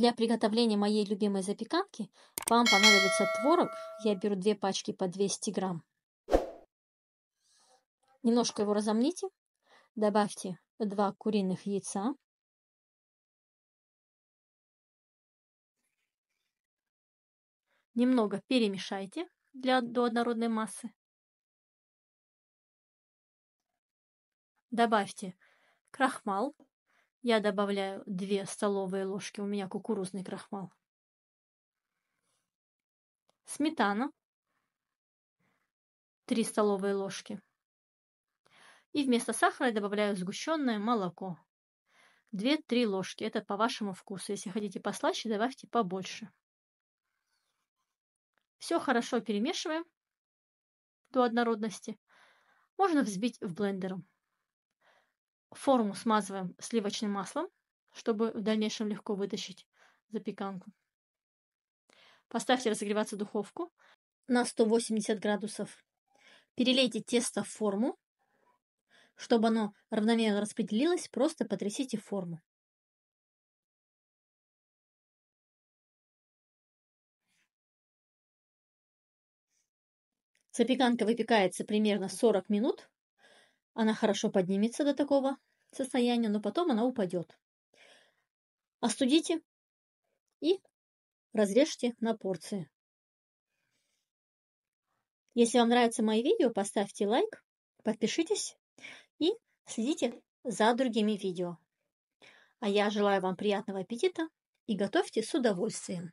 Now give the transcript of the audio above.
Для приготовления моей любимой запеканки вам понадобится творог. Я беру две пачки по 200 грамм. Немножко его разомните. Добавьте два куриных яйца. Немного перемешайте для, до однородной массы. Добавьте крахмал я добавляю 2 столовые ложки, у меня кукурузный крахмал. Сметана 3 столовые ложки. И вместо сахара я добавляю сгущенное молоко. 2-3 ложки. Это по вашему вкусу. Если хотите послаще, добавьте побольше. Все хорошо перемешиваем до однородности. Можно взбить в блендером. Форму смазываем сливочным маслом, чтобы в дальнейшем легко вытащить запеканку. Поставьте разогреваться духовку на 180 градусов. Перелейте тесто в форму. Чтобы оно равномерно распределилось, просто потрясите форму. Запеканка выпекается примерно 40 минут она хорошо поднимется до такого состояния, но потом она упадет. Остудите и разрежьте на порции. Если вам нравятся мои видео, поставьте лайк, подпишитесь и следите за другими видео. А я желаю вам приятного аппетита и готовьте с удовольствием.